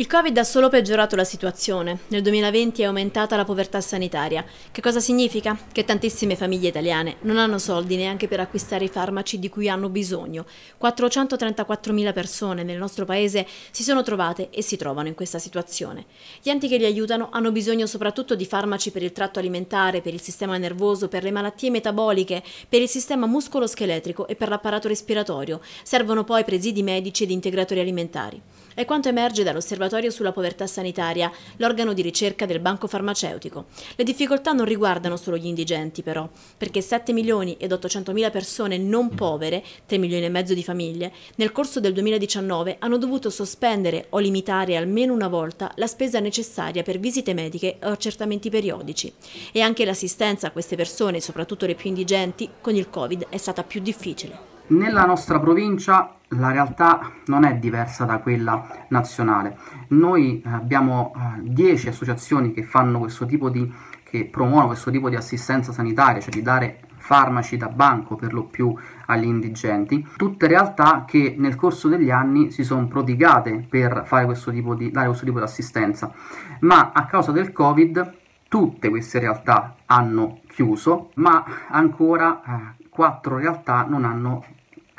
Il Covid ha solo peggiorato la situazione. Nel 2020 è aumentata la povertà sanitaria. Che cosa significa? Che tantissime famiglie italiane non hanno soldi neanche per acquistare i farmaci di cui hanno bisogno. 434.000 persone nel nostro paese si sono trovate e si trovano in questa situazione. Gli enti che li aiutano hanno bisogno soprattutto di farmaci per il tratto alimentare, per il sistema nervoso, per le malattie metaboliche, per il sistema muscoloscheletrico e per l'apparato respiratorio. Servono poi presidi medici ed integratori alimentari. È quanto emerge dall'osservatorio Osservatorio sulla povertà sanitaria, l'organo di ricerca del Banco Farmaceutico. Le difficoltà non riguardano solo gli indigenti però, perché 7 milioni ed 800 mila persone non povere, 3 milioni e mezzo di famiglie, nel corso del 2019 hanno dovuto sospendere o limitare almeno una volta la spesa necessaria per visite mediche o accertamenti periodici. E anche l'assistenza a queste persone, soprattutto le più indigenti, con il Covid è stata più difficile. Nella nostra provincia la realtà non è diversa da quella nazionale. Noi eh, abbiamo 10 eh, associazioni che, di, che promuovono questo tipo di assistenza sanitaria, cioè di dare farmaci da banco per lo più agli indigenti, tutte realtà che nel corso degli anni si sono prodigate per questo di, dare questo tipo di assistenza, ma a causa del Covid tutte queste realtà hanno chiuso, ma ancora eh, quattro realtà non hanno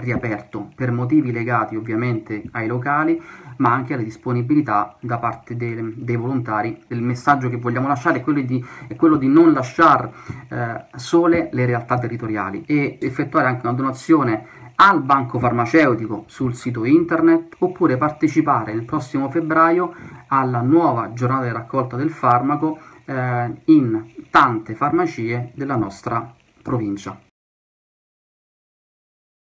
riaperto per motivi legati ovviamente ai locali ma anche alle disponibilità da parte dei, dei volontari. Il messaggio che vogliamo lasciare è quello di, è quello di non lasciare eh, sole le realtà territoriali e effettuare anche una donazione al banco farmaceutico sul sito internet oppure partecipare il prossimo febbraio alla nuova giornata di raccolta del farmaco eh, in tante farmacie della nostra provincia.